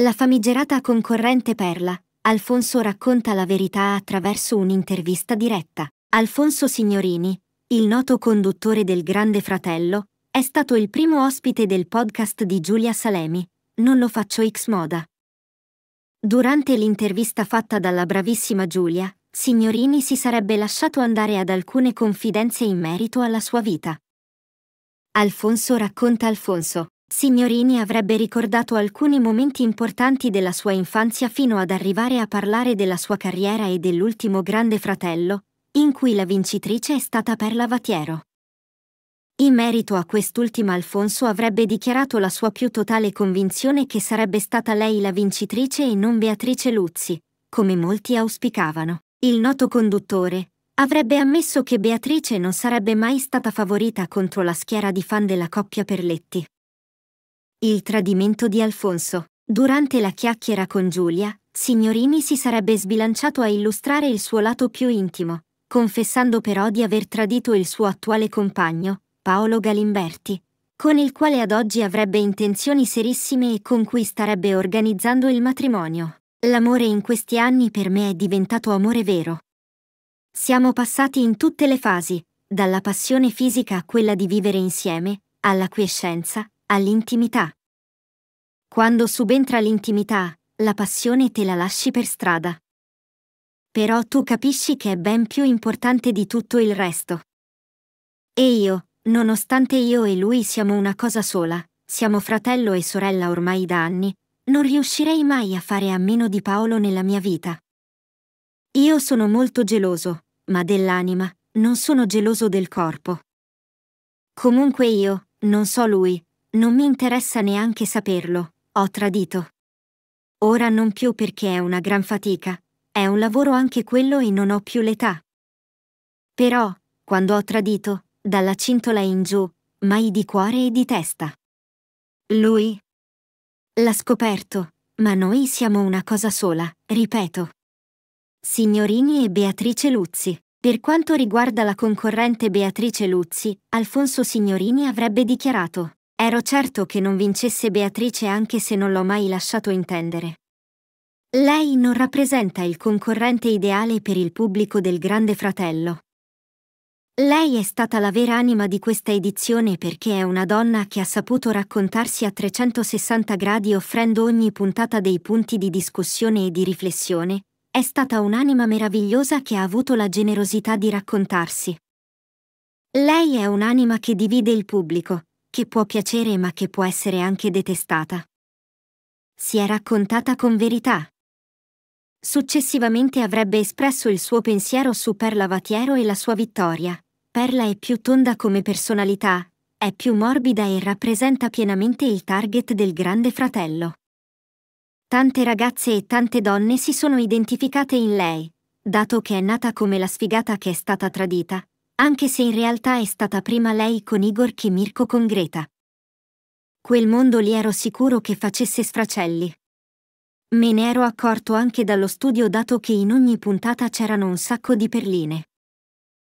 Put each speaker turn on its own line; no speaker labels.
La famigerata concorrente Perla, Alfonso racconta la verità attraverso un'intervista diretta. Alfonso Signorini, il noto conduttore del Grande Fratello, è stato il primo ospite del podcast di Giulia Salemi, Non lo faccio X Moda. Durante l'intervista fatta dalla bravissima Giulia, Signorini si sarebbe lasciato andare ad alcune confidenze in merito alla sua vita. Alfonso racconta Alfonso, Signorini avrebbe ricordato alcuni momenti importanti della sua infanzia fino ad arrivare a parlare della sua carriera e dell'ultimo Grande Fratello, in cui la vincitrice è stata Perla Vatiero. In merito a quest'ultima Alfonso avrebbe dichiarato la sua più totale convinzione che sarebbe stata lei la vincitrice e non Beatrice Luzzi, come molti auspicavano. Il noto conduttore avrebbe ammesso che Beatrice non sarebbe mai stata favorita contro la schiera di fan della coppia Perletti. Il tradimento di Alfonso. Durante la chiacchiera con Giulia, Signorini si sarebbe sbilanciato a illustrare il suo lato più intimo, confessando però di aver tradito il suo attuale compagno, Paolo Galimberti, con il quale ad oggi avrebbe intenzioni serissime e con cui starebbe organizzando il matrimonio. L'amore in questi anni per me è diventato amore vero. Siamo passati in tutte le fasi, dalla passione fisica a quella di vivere insieme, alla quiescenza, all'intimità. Quando subentra l'intimità, la passione te la lasci per strada. Però tu capisci che è ben più importante di tutto il resto. E io, nonostante io e lui siamo una cosa sola, siamo fratello e sorella ormai da anni, non riuscirei mai a fare a meno di Paolo nella mia vita. Io sono molto geloso, ma dell'anima, non sono geloso del corpo. Comunque io, non so lui, non mi interessa neanche saperlo, ho tradito. Ora non più perché è una gran fatica, è un lavoro anche quello e non ho più l'età. Però, quando ho tradito, dalla cintola in giù, mai di cuore e di testa. Lui l'ha scoperto, ma noi siamo una cosa sola, ripeto. Signorini e Beatrice Luzzi. Per quanto riguarda la concorrente Beatrice Luzzi, Alfonso Signorini avrebbe dichiarato Ero certo che non vincesse Beatrice anche se non l'ho mai lasciato intendere. Lei non rappresenta il concorrente ideale per il pubblico del Grande Fratello. Lei è stata la vera anima di questa edizione perché è una donna che ha saputo raccontarsi a 360 gradi offrendo ogni puntata dei punti di discussione e di riflessione, è stata un'anima meravigliosa che ha avuto la generosità di raccontarsi. Lei è un'anima che divide il pubblico, che può piacere ma che può essere anche detestata. Si è raccontata con verità. Successivamente avrebbe espresso il suo pensiero su Perla Vatiero e la sua vittoria. Perla è più tonda come personalità, è più morbida e rappresenta pienamente il target del grande fratello. Tante ragazze e tante donne si sono identificate in lei, dato che è nata come la sfigata che è stata tradita, anche se in realtà è stata prima lei con Igor che Mirko con Greta. Quel mondo lì ero sicuro che facesse sfracelli. Me ne ero accorto anche dallo studio dato che in ogni puntata c'erano un sacco di perline.